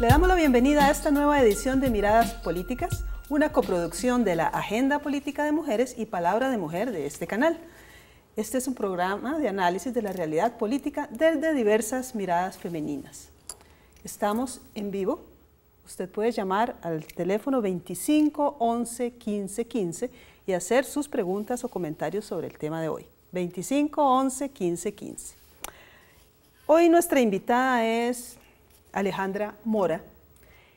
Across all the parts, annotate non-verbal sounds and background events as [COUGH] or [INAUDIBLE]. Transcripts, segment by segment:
Le damos la bienvenida a esta nueva edición de Miradas Políticas, una coproducción de la Agenda Política de Mujeres y Palabra de Mujer de este canal. Este es un programa de análisis de la realidad política desde diversas miradas femeninas. Estamos en vivo. Usted puede llamar al teléfono 25 11 15 15 y hacer sus preguntas o comentarios sobre el tema de hoy. 25 11 15 15. Hoy nuestra invitada es Alejandra Mora.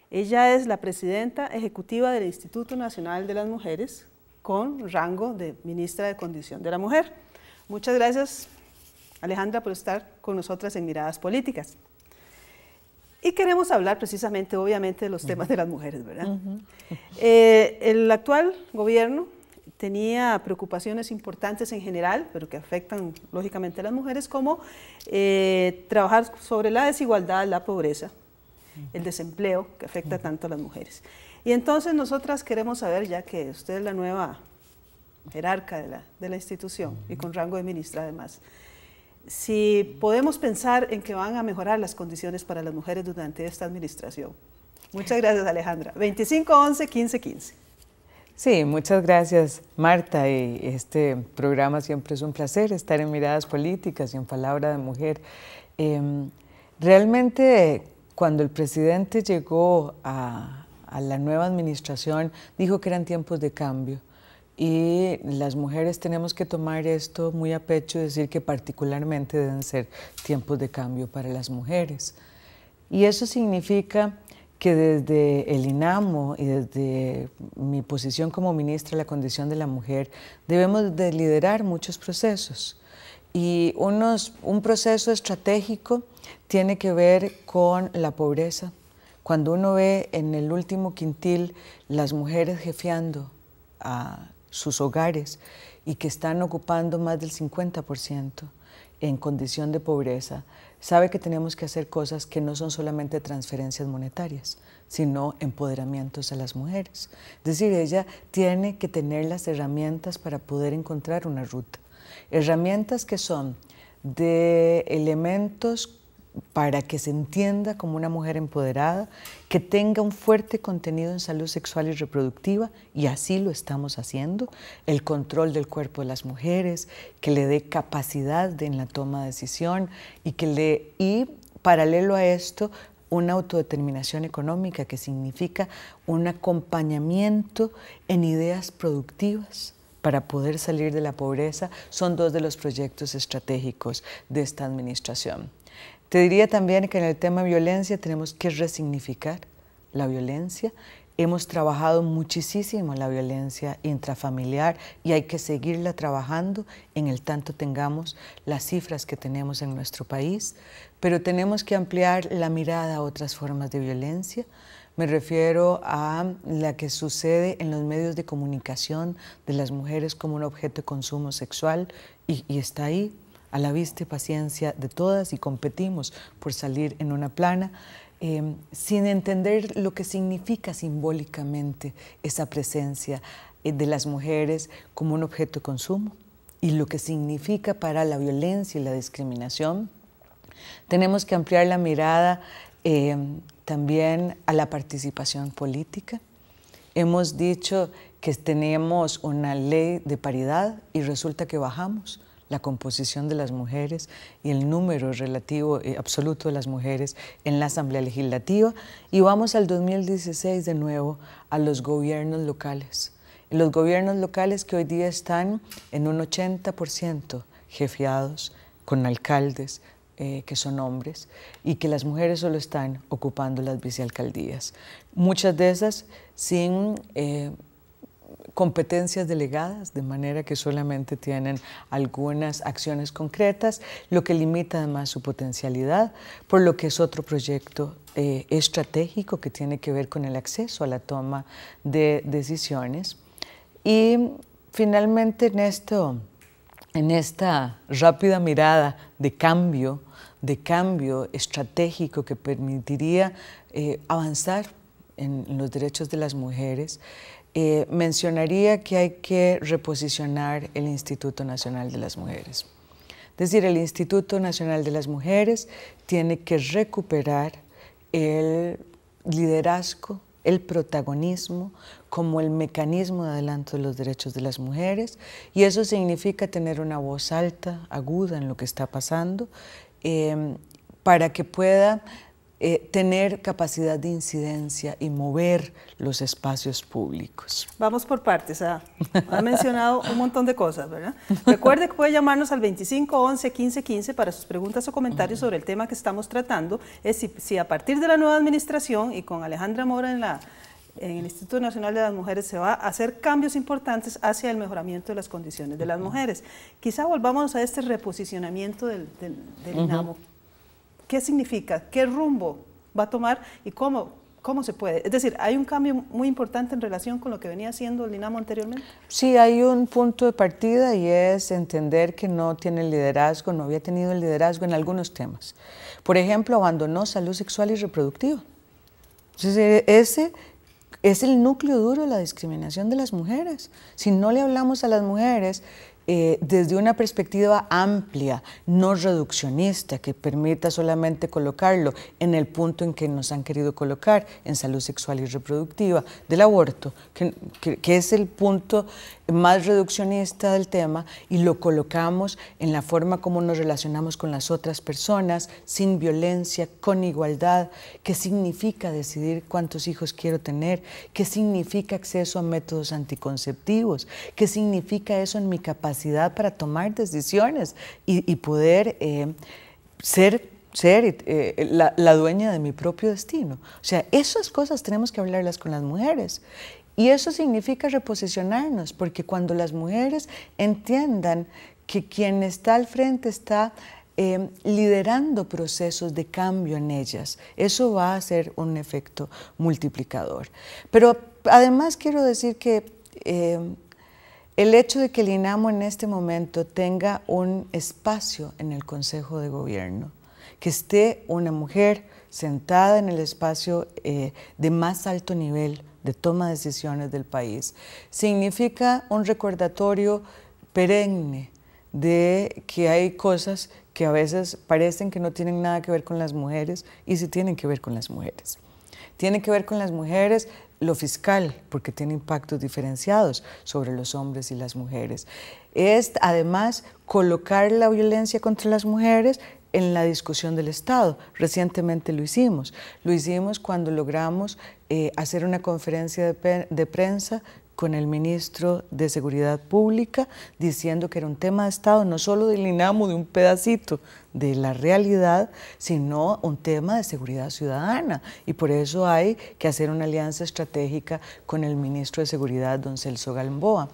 Ella es la presidenta ejecutiva del Instituto Nacional de las Mujeres con rango de ministra de Condición de la Mujer. Muchas gracias, Alejandra, por estar con nosotras en Miradas Políticas. Y queremos hablar precisamente, obviamente, de los temas de las mujeres, ¿verdad? Eh, el actual gobierno tenía preocupaciones importantes en general, pero que afectan lógicamente a las mujeres, como eh, trabajar sobre la desigualdad, la pobreza, el desempleo, que afecta tanto a las mujeres. Y entonces nosotras queremos saber, ya que usted es la nueva jerarca de la, de la institución y con rango de ministra además, si podemos pensar en que van a mejorar las condiciones para las mujeres durante esta administración. Muchas gracias, Alejandra. 25 11 15 15. Sí, muchas gracias Marta. Y este programa siempre es un placer estar en Miradas Políticas y en Palabra de Mujer. Em, realmente cuando el presidente llegó a, a, la nueva administración dijo que eran tiempos de cambio y las mujeres tenemos que tomar esto muy a pecho y decir que particularmente deben ser tiempos de cambio para las mujeres. Y eso significa que desde el INAMO y desde mi posición como ministra de la Condición de la Mujer debemos de liderar muchos procesos. Y un proceso estratégico tiene que ver con la pobreza. Cuando uno ve en el último quintil las mujeres jefeando a sus hogares y que están ocupando más del 50%, en condición de pobreza sabe que tenemos que hacer cosas que no son solamente transferencias monetarias, sino empoderamientos a las mujeres. Es decir, ella tiene que tener las herramientas para poder encontrar una ruta. Herramientas que son de elementos para que se entienda como una mujer empoderada, que tenga un fuerte contenido en salud sexual y reproductiva, y así lo estamos haciendo, el control del cuerpo de las mujeres, que le dé capacidad de, en la toma de decisión y que le... Y paralelo a esto, una autodeterminación económica que significa un acompañamiento en ideas productivas para poder salir de la pobreza son dos de los proyectos estratégicos de esta administración. Te diría también que en el tema de violencia tenemos que resignificar la violencia. Hemos trabajado muchísimo la violencia intrafamiliar y hay que seguirla trabajando en el tanto tengamos las cifras que tenemos en nuestro país, pero tenemos que ampliar la mirada a otras formas de violencia. Me refiero a la que sucede en los medios de comunicación de las mujeres como un objeto de consumo sexual y, y está ahí a la vista y paciencia de todas y competimos por salir en una plana. Em, sin entender lo que significa simbólicamente esa presencia eh, de las mujeres como un objeto de consumo y lo que significa para la violencia y la discriminación. Tenemos que ampliar la mirada em, también a la participación política. Hemos dicho que tenemos una ley de paridad y resulta que bajamos la composición de las mujeres y el número relativo y eh, absoluto de las mujeres en la Asamblea Legislativa y vamos al 2016 de nuevo a los gobiernos locales. Los gobiernos locales que hoy día están en un 80% jefiados con alcaldes, eh, que son hombres y que las mujeres solo están ocupando las vicealcaldías. Muchas de esas sin eh, competencias delegadas, de manera que solamente tienen algunas acciones concretas, lo que limita además su potencialidad, por lo que es otro proyecto eh, estratégico que tiene que ver con el acceso a la toma de decisiones. Y finalmente en, esto, en esta rápida mirada de cambio, de cambio estratégico que permitiría eh, avanzar en los derechos de las mujeres, eh, mencionaría que hay que reposicionar el Instituto Nacional de las Mujeres. Es decir, el Instituto Nacional de las Mujeres tiene que recuperar el liderazgo, el protagonismo como el mecanismo de adelanto de los derechos de las mujeres y eso significa tener una voz alta, aguda en lo que está pasando eh, para que pueda eh, tener capacidad de incidencia y mover los espacios públicos. Vamos por partes. Ah. Ha mencionado un montón de cosas, ¿verdad? Recuerde que puede llamarnos al 25 11 15 15 para sus preguntas o comentarios sobre el tema que estamos tratando. Es si, a partir de la nueva administración y con Alejandra Mora en la en el Instituto Nacional de las Mujeres se va a hacer cambios importantes hacia el mejoramiento de las condiciones de las mujeres. Quizá volvamos a este reposicionamiento del, del, INAMO qué significa, qué rumbo va a tomar y cómo, ¿Cómo se puede? Es decir, ¿hay un cambio muy importante en relación con lo que venía haciendo el Dinamo anteriormente? Sí, hay un punto de partida y es entender que no tiene liderazgo, no había tenido el liderazgo en algunos temas. Por ejemplo, abandonó salud sexual y reproductiva. E, ese es el núcleo duro de la discriminación de las mujeres. Si no le hablamos a las mujeres eh, desde una perspectiva amplia, no reduccionista, que permita solamente colocarlo en el punto en que nos han querido colocar, en salud sexual y reproductiva, del aborto, que, que es el punto más reduccionista del tema y lo colocamos en la forma como nos relacionamos con las otras personas, sin violencia, con igualdad, qué significa decidir cuántos hijos quiero tener, qué significa acceso a métodos anticonceptivos, qué significa eso en mi capacidad para tomar decisiones y, poder eh, ser ser eh, la, dueña de mi propio destino. O sea, esas cosas tenemos que hablarlas con las mujeres. Y eso significa reposicionarnos, porque cuando las mujeres entiendan que quien está al frente está eh, liderando procesos de cambio en ellas. Eso va a ser un efecto multiplicador. Pero además quiero decir que eh, el hecho de que el INAMO en este momento tenga un espacio en el Consejo de Gobierno, que esté una mujer sentada en el espacio eh, de más alto nivel, de toma de decisiones del país. Significa un recordatorio perenne de que hay cosas que a veces parecen que no tienen nada que ver con las mujeres y sí tienen que ver con las mujeres. Tiene que ver con las mujeres lo fiscal, porque tiene impactos diferenciados sobre los hombres y las mujeres. Es además colocar la violencia contra las mujeres en la discusión del Estado. Recientemente lo hicimos. Lo hicimos cuando logramos eh, hacer una conferencia de, prensa con el ministro de Seguridad Pública diciendo que era un tema de Estado, no solo del INAMO, de un pedacito de la realidad, sino un tema de seguridad ciudadana. Y por eso hay que hacer una alianza estratégica con el ministro de Seguridad, don Celso Galmboa.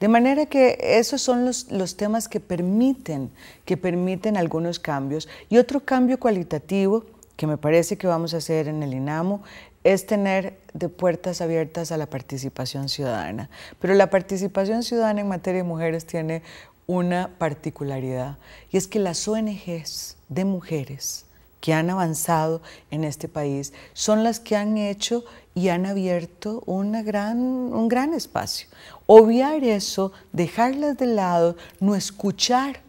De manera que esos son los, los temas que permiten, que permiten algunos cambios. Y otro cambio cualitativo que me parece que vamos a hacer en el INAMO es tener de puertas abiertas a la participación ciudadana. Pero la participación ciudadana en materia de mujeres tiene una particularidad y es que las ONGs de mujeres que han avanzado en este país son las que han hecho y han abierto una gran, un gran espacio. Obviar eso, dejarlas de lado, no escuchar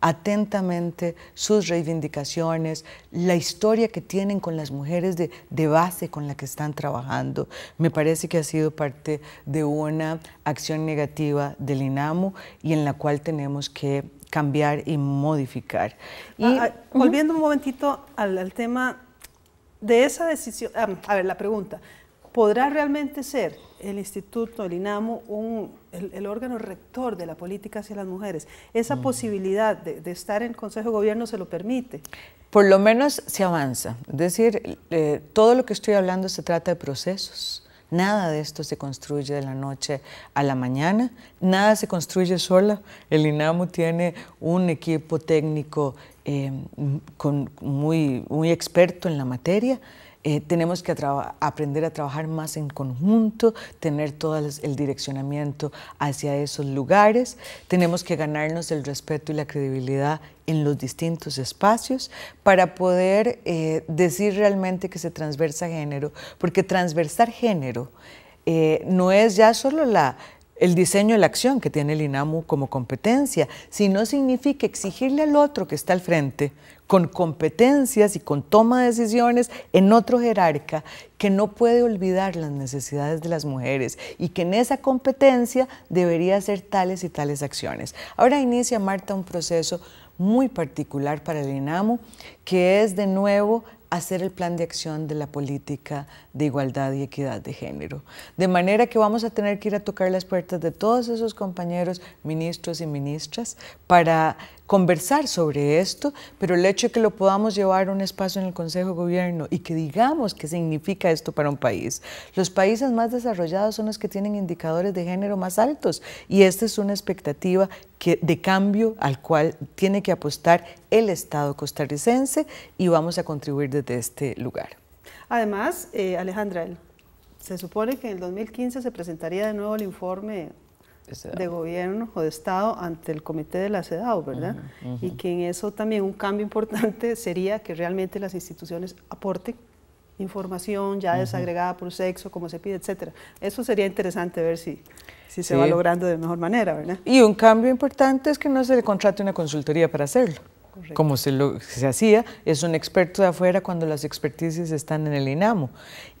atentamente sus reivindicaciones, la historia que tienen con las mujeres de, base con la que están trabajando. Me parece que ha sido parte de una acción negativa del INAMU y en la cual tenemos que cambiar y modificar. Y, ah, ah, volviendo un momentito al, tema de esa decisión, ah, a ver, la pregunta, ¿Podrá realmente ser el instituto, el INAMO, un, el, órgano rector de la política hacia las mujeres? ¿Esa mm. posibilidad de, estar en el Consejo de Gobierno se lo permite? Por lo menos se avanza. Es decir, eh, todo lo que estoy hablando se trata de procesos. Nada de esto se construye de la noche a la mañana, nada se construye sola. El INAMO tiene un equipo técnico eh, con, muy, muy experto en la materia, eh, tenemos que aprender a trabajar más en conjunto, tener todo el direccionamiento hacia esos lugares, tenemos que ganarnos el respeto y la credibilidad en los distintos espacios para poder eh, decir realmente que se transversa género, porque transversar género eh, no es ya solo el diseño de la acción que tiene el INAMU como competencia, sino significa exigirle al otro que está al frente con competencias y con toma de decisiones en otro jerarca que no puede olvidar las necesidades de las mujeres y que en esa competencia debería hacer tales y tales acciones. Ahora inicia Marta un proceso muy particular para el INAMO, que es de nuevo hacer el plan de acción de la política de igualdad y equidad de género. De manera que vamos a tener que ir a tocar las puertas de todos esos compañeros ministros y ministras para conversar sobre esto, pero el hecho de que lo podamos llevar a un espacio en el Consejo de Gobierno y que digamos qué significa esto para un país. Los países más desarrollados son los que tienen indicadores de género más altos y esta es una expectativa de cambio al cual tiene que apostar el Estado costarricense y vamos a contribuir desde este lugar. Además, eh, Alejandra, se supone que en el 2015 se presentaría de nuevo el informe de gobierno o de Estado ante el comité de la CEDAW, ¿verdad? Y que en eso también un cambio importante [LAUGHS] sería que realmente las instituciones aporten información ya desagregada por sexo, como se pide, etcétera. Eso sería interesante ver si, se va logrando de mejor manera, ¿verdad? Y un cambio importante es que no se le contrate una consultoría para hacerlo como se, lo, se hacía, es un experto de afuera cuando las experticias están en el INAMO.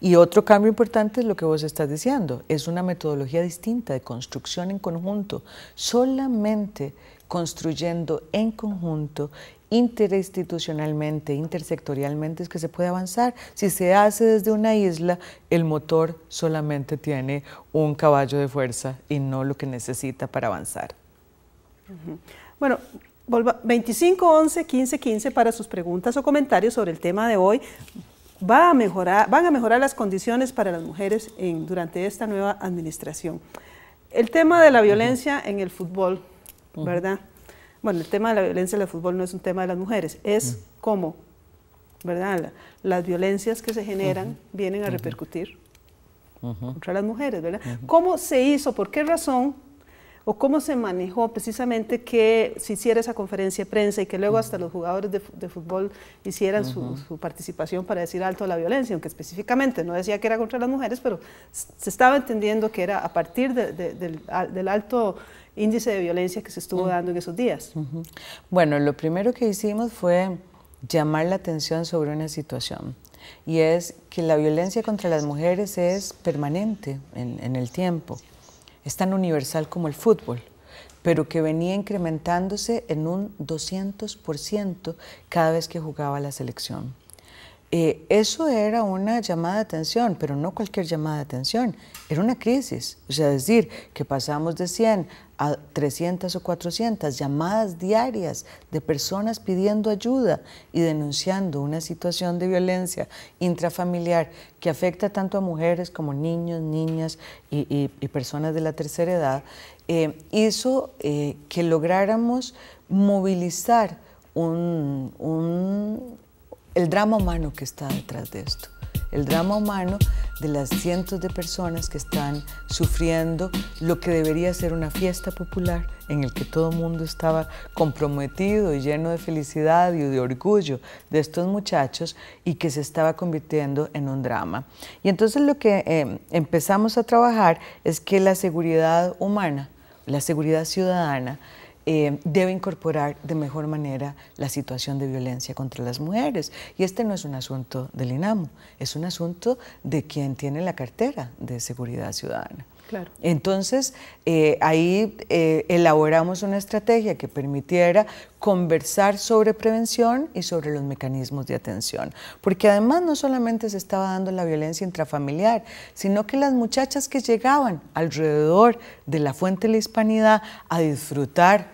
Y otro cambio importante es lo que vos estás diciendo, es una metodología distinta de construcción en conjunto, solamente construyendo en conjunto interinstitucionalmente, intersectorialmente es que se puede avanzar. Si se hace desde una isla, el motor solamente tiene un caballo de fuerza y no lo que necesita para avanzar. Bueno, 25 11 15 15 para sus preguntas o comentarios sobre el tema de hoy. Va a mejorar, van a mejorar las condiciones para las mujeres durante esta nueva administración. El tema de la violencia en el fútbol, ¿verdad? Bueno, el tema de la violencia en el fútbol no es un tema de las mujeres, es cómo, ¿verdad? las violencias que se generan vienen a repercutir contra las mujeres, ¿verdad? ¿Cómo se hizo? ¿Por qué razón o cómo se manejó precisamente que se hiciera esa conferencia de prensa y que luego hasta los jugadores de, fútbol hicieran su, participación para decir alto a la violencia, aunque específicamente no decía que era contra las mujeres, pero se estaba entendiendo que era a partir del, alto índice de violencia que se estuvo dando en esos días. Bueno, lo primero que hicimos fue llamar la atención sobre una situación y es que la violencia contra las mujeres es permanente en el tiempo es tan universal como el fútbol, pero que venía incrementándose en un 200% cada vez que jugaba la selección. Eh, eso era una llamada de atención, pero no cualquier llamada de atención, era una crisis. O sea, decir que pasamos de 100 a 300 o 400 llamadas diarias de personas pidiendo ayuda y denunciando una situación de violencia intrafamiliar que afecta tanto a mujeres como niños, niñas y, personas de la tercera edad, eh, hizo eh, que lográramos movilizar un el drama humano que está detrás de esto, el drama humano de las cientos de personas que están sufriendo lo que debería ser una fiesta popular en el que todo el mundo estaba comprometido y lleno de felicidad y de orgullo de estos muchachos y que se estaba convirtiendo en un drama. Y entonces lo que em, empezamos a trabajar es que la seguridad humana, la seguridad ciudadana, eh, debe incorporar de mejor manera la situación de violencia contra las mujeres. Y este no es un asunto del INAMO, es un asunto de quien tiene la cartera de seguridad ciudadana. Entonces, eh, ahí eh, elaboramos una estrategia que permitiera conversar sobre prevención y sobre los mecanismos de atención. Porque además no solamente se estaba dando la violencia intrafamiliar, sino que las muchachas que llegaban alrededor de la fuente de la hispanidad a disfrutar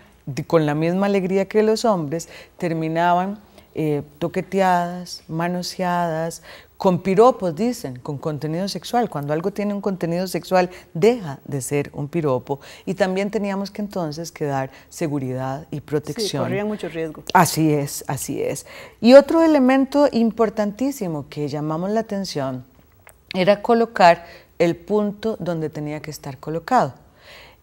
con la misma alegría que los hombres, terminaban eh, toqueteadas, manoseadas, con piropos, dicen, con contenido sexual. Cuando algo tiene un contenido sexual, deja de ser un piropo. Y también teníamos que entonces que dar seguridad y protección. Sí, mucho riesgo. Así es, así es. Y otro elemento importantísimo que llamamos la atención era colocar el punto donde tenía que estar colocado.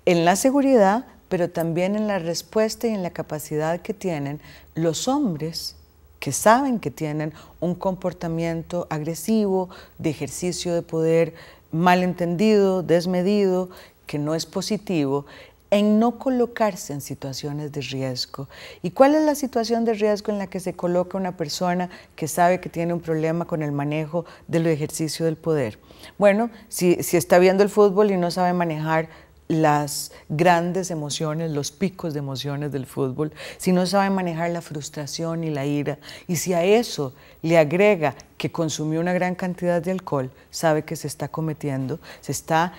En la seguridad, pero también en la respuesta y en la capacidad que tienen los hombres que saben que tienen un comportamiento agresivo, de ejercicio de poder malentendido, desmedido, que no es positivo, en no colocarse en situaciones de riesgo. ¿Y cuál es la situación de riesgo en la que se coloca una persona que sabe que tiene un problema con el manejo del ejercicio del poder? Bueno, si, si está viendo el fútbol y no sabe manejar las grandes emociones, los picos de emociones del fútbol, si no sabe manejar la frustración y la ira, y si a eso le agrega que consumió una gran cantidad de alcohol, sabe que se está cometiendo, se está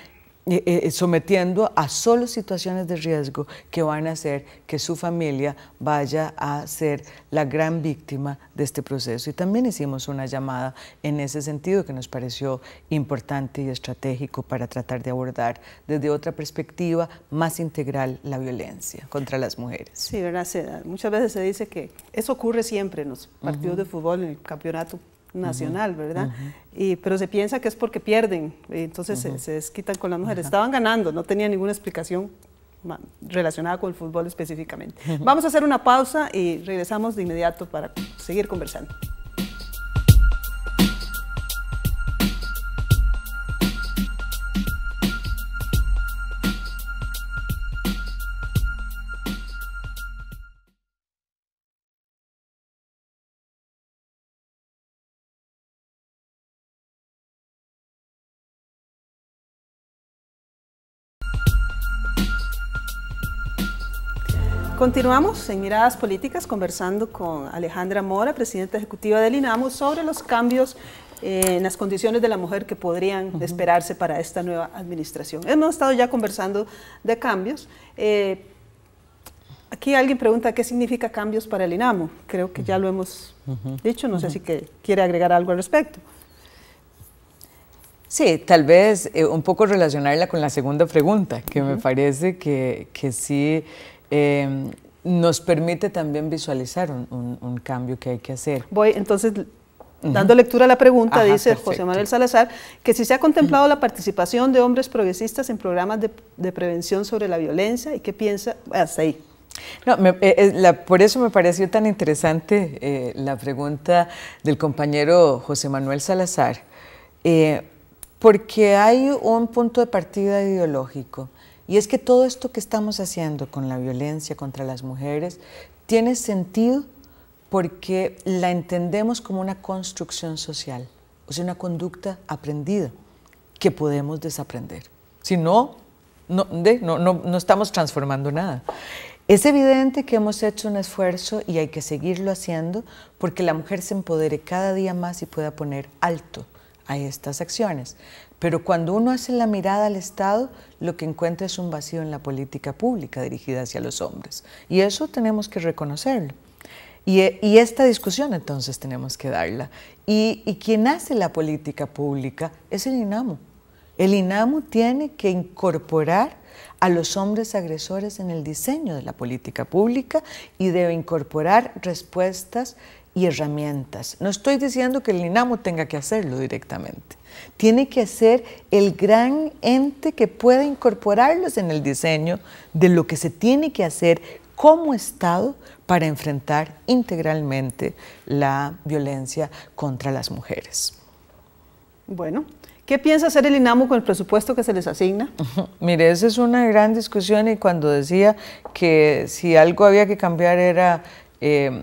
eh, eh, sometiendo a solo situaciones de riesgo que van a hacer que su familia vaya a ser la gran víctima de este proceso. Y también hicimos una llamada en ese sentido que nos pareció importante y estratégico para tratar de abordar desde otra perspectiva más integral la violencia contra las mujeres. Sí, verdad, Muchas veces se dice que eso ocurre siempre en los partidos de fútbol, en el campeonato nacional, ¿verdad? y, pero se piensa que es porque pierden, entonces se, se, desquitan con las mujeres. Estaban ganando, no tenía ninguna explicación relacionada con el fútbol específicamente. Vamos a hacer una pausa y regresamos de inmediato para seguir conversando. Continuamos en Miradas Políticas conversando con Alejandra Mora, presidenta ejecutiva del INAMO, sobre los cambios en las condiciones de la mujer que podrían esperarse para esta nueva administración. Hemos estado ya conversando de cambios. Eh, aquí alguien pregunta qué significa cambios para el INAMO. Creo que ya lo hemos dicho, no sé si quiere agregar algo al respecto. Sí, tal vez eh, un poco relacionarla con la segunda pregunta, que me parece que sí Em, nos permite también visualizar un, cambio que hay que hacer. Voy, entonces, dando lectura a la pregunta, dice José Manuel Salazar, que si se ha contemplado la participación de hombres progresistas en programas de, prevención sobre la violencia y qué piensa, hasta ahí. Eh, eh, por eso me pareció tan interesante eh, la pregunta del compañero José Manuel Salazar, porque hay un punto de partida ideológico y es que todo esto que estamos haciendo con la violencia contra las mujeres tiene sentido porque la entendemos como una construcción social, o sea, una conducta aprendida que podemos desaprender. Si no, no, no, no estamos transformando nada. Es evidente que hemos hecho un esfuerzo y hay que seguirlo haciendo porque la mujer se empodere cada día más y pueda poner alto a estas acciones. Pero cuando uno hace la mirada al Estado, lo que encuentra es un vacío en la política pública dirigida hacia los hombres. Y eso tenemos que reconocerlo. Eh, y, esta discusión entonces tenemos que darla. Y, y quien hace la política pública es el INAMO. El INAMO tiene que incorporar a los hombres agresores en el diseño de la política pública y debe incorporar respuestas y herramientas. No estoy diciendo que el INAMO tenga que hacerlo directamente. Tiene que ser el gran ente que pueda incorporarlos en el diseño de lo que se tiene que hacer como Estado para enfrentar integralmente la violencia contra las mujeres. Bueno, ¿Qué piensa hacer el INAMO con el presupuesto que se les asigna? [LAUGHS] Mire, esa es una gran discusión y cuando decía que si algo había que cambiar era eh,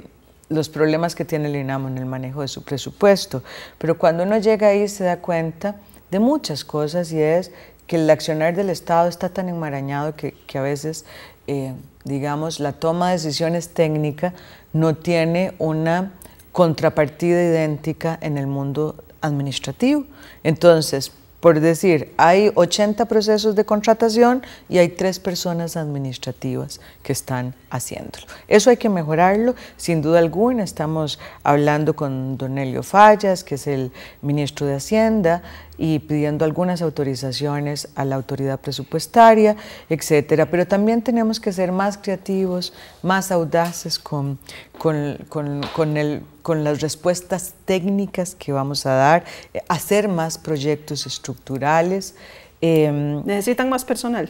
los problemas que tiene el INAMO en el manejo de su presupuesto. Pero cuando uno llega ahí se da cuenta de muchas cosas y es que el accionar del Estado está tan enmarañado que, a veces, eh, digamos, la toma de decisiones técnica no tiene una contrapartida idéntica en el mundo administrativo. Entonces, por decir, hay 80 procesos de contratación y hay tres personas administrativas que están haciéndolo. Eso hay que mejorarlo, sin duda alguna. Estamos hablando con Don Elio Fallas, que es el ministro de Hacienda, y pidiendo algunas autorizaciones a la autoridad presupuestaria, etcétera. Pero también tenemos que ser más creativos, más audaces con, con, las respuestas técnicas que vamos a dar, eh, hacer más proyectos estructurales. Em, Necesitan más personal.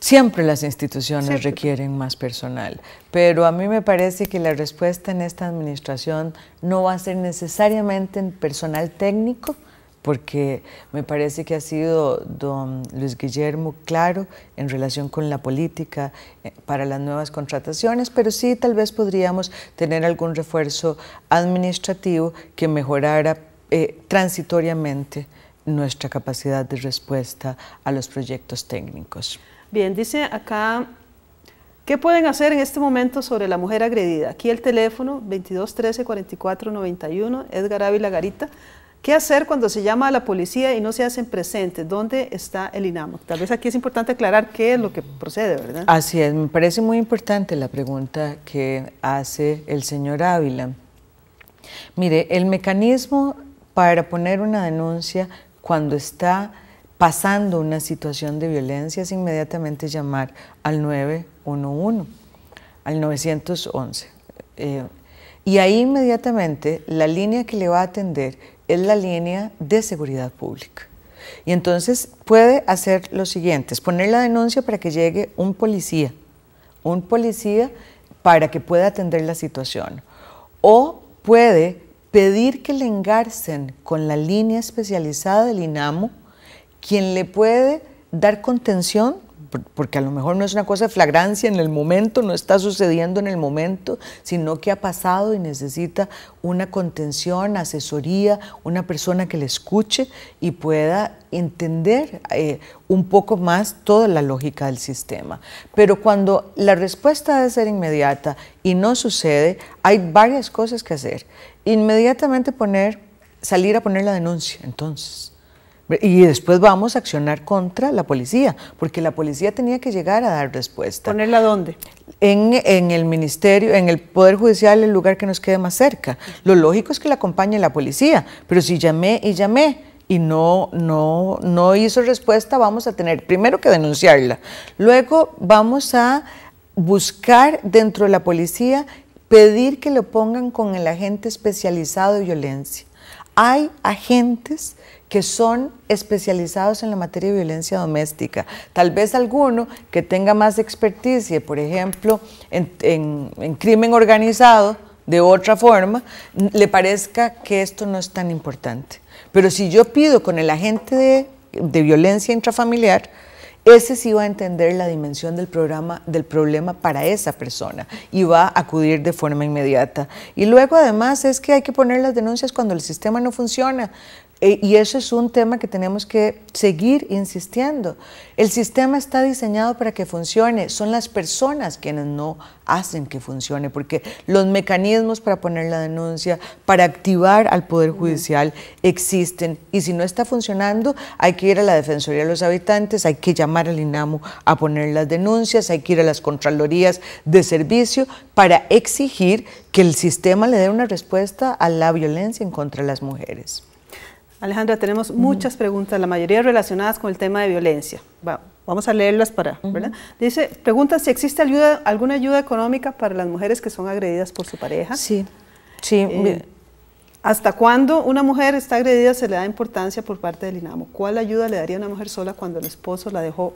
Siempre las instituciones requieren más personal, pero a mí me parece que la respuesta en esta administración no va a ser necesariamente en personal técnico, porque me parece que ha sido don Luis Guillermo claro en relación con la política eh, para las nuevas contrataciones, pero sí tal vez podríamos tener algún refuerzo administrativo que mejorara eh, transitoriamente nuestra capacidad de respuesta a los proyectos técnicos. Bien, dice acá, ¿qué pueden hacer en este momento sobre la mujer agredida? Aquí el teléfono 2213-4491 Edgar Ávila Garita. ¿Qué hacer cuando se llama a la policía y no se hacen presentes? ¿Dónde está el INAMO? Tal vez aquí es importante aclarar qué es lo que procede, ¿verdad? Así es, me parece muy importante la pregunta que hace el señor Ávila. Mire, el mecanismo para poner una denuncia cuando está pasando una situación de violencia es inmediatamente llamar al 911, al 911. Eh, y ahí inmediatamente la línea que le va a atender es la línea de seguridad pública. Y entonces puede hacer lo siguiente, poner la denuncia para que llegue un policía, un policía para que pueda atender la situación. O puede pedir que le engarcen con la línea especializada del INAMO, quien le puede dar contención, porque a lo mejor no es una cosa de flagrancia en el momento, no está sucediendo en el momento, sino que ha pasado y necesita una contención, asesoría, una persona que le escuche y pueda entender eh, un poco más toda la lógica del sistema. Pero cuando la respuesta debe ser inmediata y no sucede, hay varias cosas que hacer inmediatamente poner, salir a poner la denuncia, entonces. Y después vamos a accionar contra la policía, porque la policía tenía que llegar a dar respuesta. ¿Ponerla dónde? En, el ministerio, en el Poder Judicial, el lugar que nos quede más cerca. Lo lógico es que la acompañe la policía, pero si llamé y llamé y no, no, no hizo respuesta, vamos a tener primero que denunciarla. Luego vamos a buscar dentro de la policía pedir que lo pongan con el agente especializado de violencia. Hay agentes que son especializados en la materia de violencia doméstica. Tal vez alguno que tenga más experticia, por ejemplo, en, crimen organizado, de otra forma, le parezca que esto no es tan importante. Pero si yo pido con el agente de violencia intrafamiliar, ese sí va a entender la dimensión del, programa, del problema para esa persona y va a acudir de forma inmediata. Y luego además es que hay que poner las denuncias cuando el sistema no funciona. E, y eso es un tema que tenemos que seguir insistiendo. El sistema está diseñado para que funcione, son las personas quienes no hacen que funcione, porque los mecanismos para poner la denuncia, para activar al Poder Judicial, existen. Y si no está funcionando, hay que ir a la Defensoría de los Habitantes, hay que llamar al INAMU a poner las denuncias, hay que ir a las Contralorías de Servicio para exigir que el sistema le dé una respuesta a la violencia en contra de las mujeres. Alejandra, tenemos muchas preguntas, la mayoría relacionadas con el tema de violencia. vamos a leerlas para, ¿verdad? Dice, pregunta si existe ayuda, alguna ayuda económica para las mujeres que son agredidas por su pareja. Sí, sí. Eh, ¿Hasta cuándo una mujer está agredida se le da importancia por parte del INAMO? ¿Cuál ayuda le daría una mujer sola cuando el esposo la dejó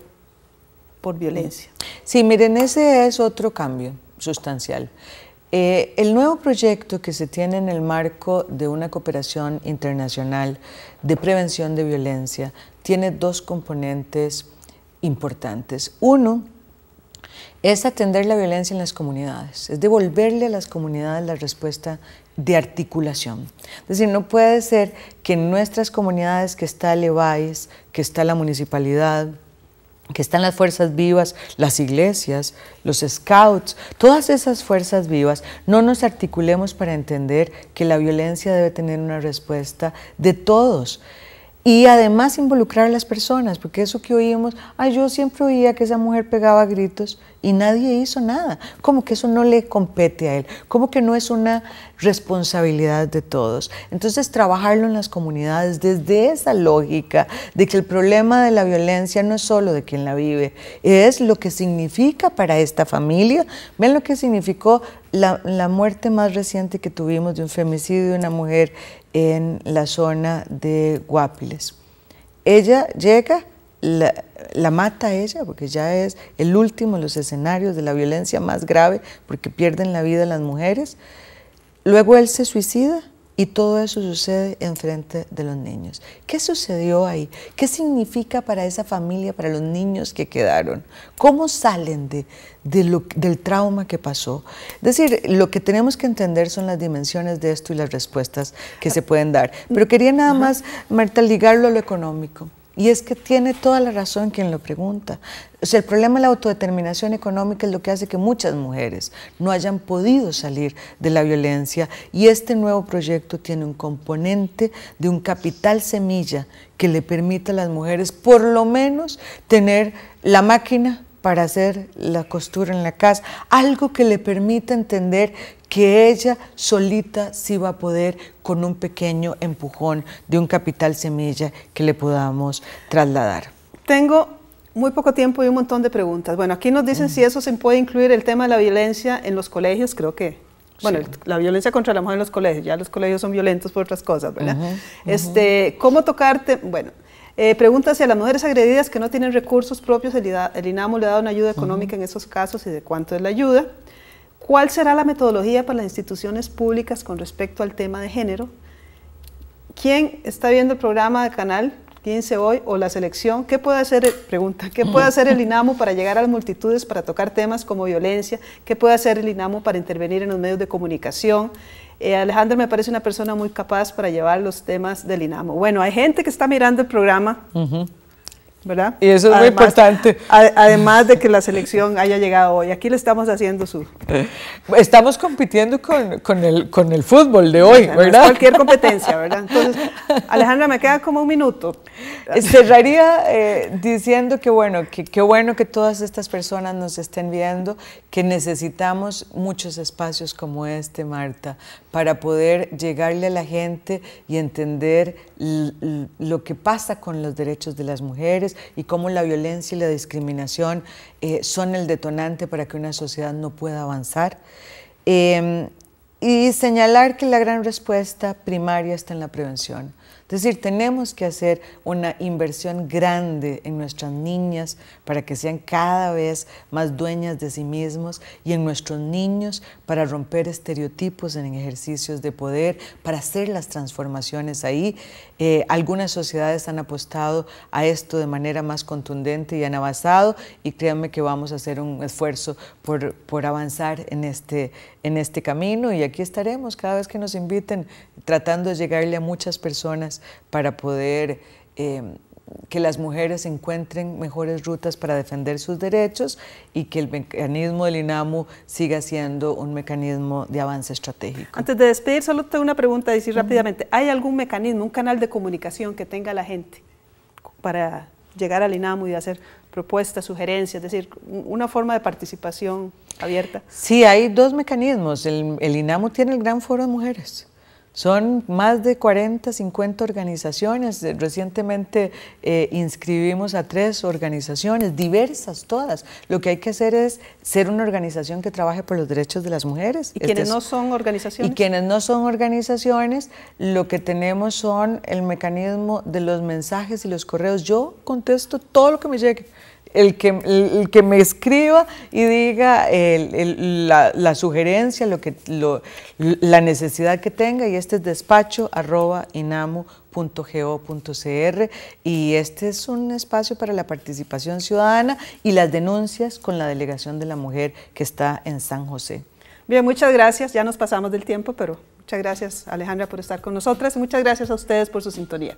por violencia? Sí, miren, ese es otro cambio sustancial. Eh, el nuevo proyecto que se tiene en el marco de una cooperación internacional de prevención de violencia tiene dos componentes importantes. Uno es atender la violencia en las comunidades, es devolverle a las comunidades la respuesta de articulación. Es decir, no puede ser que en nuestras comunidades, que está el e que está la municipalidad, que están las fuerzas vivas, las iglesias, los scouts, todas esas fuerzas vivas, no nos articulemos para entender que la violencia debe tener una respuesta de todos y además involucrar a las personas, porque eso que oímos, ay, yo siempre oía que esa mujer pegaba gritos y nadie hizo nada, como que eso no le compete a él, como que no es una responsabilidad de todos. Entonces, trabajarlo en las comunidades desde esa lógica de que el problema de la violencia no es solo de quien la vive, es lo que significa para esta familia. Ven lo que significó la, la muerte más reciente que tuvimos de un femicidio de una mujer en la zona de Guapiles. Ella llega, la, mata a ella, porque ya es el último de los escenarios de la violencia más grave, porque pierden la vida las mujeres. Luego él se suicida y todo eso sucede enfrente de los niños. ¿Qué sucedió ahí? ¿Qué significa para esa familia, para los niños que quedaron? ¿Cómo salen del trauma que pasó? Es decir, lo que tenemos que entender son las dimensiones de esto y las respuestas que se pueden dar. Pero quería nada más, Marta, ligarlo a lo económico. Y es que tiene toda la razón quien lo pregunta. O sea, el problema de la autodeterminación económica es lo que hace que muchas mujeres no hayan podido salir de la violencia y este nuevo proyecto tiene un componente de un capital semilla que le permite a las mujeres por lo menos tener la máquina para hacer la costura en la casa, algo que le permita entender que ella solita sí va a poder con un pequeño empujón de un capital semilla que le podamos trasladar. Tengo muy poco tiempo y un montón de preguntas. Bueno, aquí nos dicen si mm. eso se puede incluir el tema de la violencia en los colegios, creo que. Bueno, la violencia contra la mujer en los colegios, ya los colegios son violentos por otras cosas, ¿verdad? Este, ¿Cómo tocarte? Bueno, eh, pregunta si a las mujeres agredidas que no tienen recursos propios, el, INAMO le da una ayuda económica en esos casos y de cuánto es la ayuda. ¿Cuál será la metodología para las instituciones públicas con respecto al tema de género? ¿Quién está viendo el programa de canal 15 hoy o la selección? ¿Qué puede hacer, el, pregunta, ¿qué puede hacer el INAMO para llegar a las multitudes, para tocar temas como violencia? ¿Qué puede hacer el INAMO para intervenir en los medios de comunicación? Eh, Alejandro me parece una persona muy capaz para llevar los temas del INAMO. Bueno, hay gente que está mirando el programa. Uh y eso es muy importante. además de que la selección haya llegado hoy, aquí le estamos haciendo su... Eh, estamos compitiendo con, con, el, fútbol de hoy, ¿verdad? cualquier competencia, [LAUGHS] ¿verdad? Entonces, Alejandra, me queda como un minuto. Cerraría eh, diciendo que bueno, que qué bueno que todas estas personas nos estén viendo, que necesitamos muchos espacios como este, Marta, para poder llegarle a la gente y entender lo que pasa con los derechos de las mujeres y cómo la violencia y la discriminación eh, son el detonante para que una sociedad no pueda avanzar. Em, y señalar que la gran respuesta primaria está en la prevención. Es decir, tenemos que hacer una inversión grande en nuestras niñas para que sean cada vez más dueñas de sí mismos y en nuestros niños para romper estereotipos en ejercicios de poder, para hacer las transformaciones ahí. Eh, algunas sociedades han apostado a esto de manera más contundente y han avanzado y créanme que vamos a hacer un esfuerzo por, por avanzar en este en este camino y aquí estaremos cada vez que nos inviten tratando de llegarle a muchas personas para poder em, que las mujeres encuentren mejores rutas para defender sus derechos y que el mecanismo del INAMU siga siendo un mecanismo de avance estratégico. Antes de despedir, solo tengo una pregunta, decir rápidamente, ¿hay algún mecanismo, un canal de comunicación que tenga la gente para llegar al INAMU y hacer propuestas, sugerencias, es decir, una forma de participación abierta. Sí, hay dos mecanismos. El, el tiene el Gran Foro de Mujeres son más de 40, 50 organizaciones. Eh, recientemente eh, inscribimos a tres organizaciones, diversas todas. Lo que hay que hacer es ser una organización que trabaje por los derechos de las mujeres. ¿Y quienes este no son organizaciones? Y quienes no son organizaciones, lo que tenemos son el mecanismo de los mensajes y los correos. Yo contesto todo lo que me llegue el que, el que me escriba y diga la, sugerencia, lo que, la necesidad que tenga, y este es despacho y este es un espacio para la participación ciudadana y las denuncias con la Delegación de la Mujer que está en San José. Bien, muchas gracias. Ya nos pasamos del tiempo, pero muchas gracias Alejandra por estar con nosotras. Muchas gracias a ustedes por su sintonía.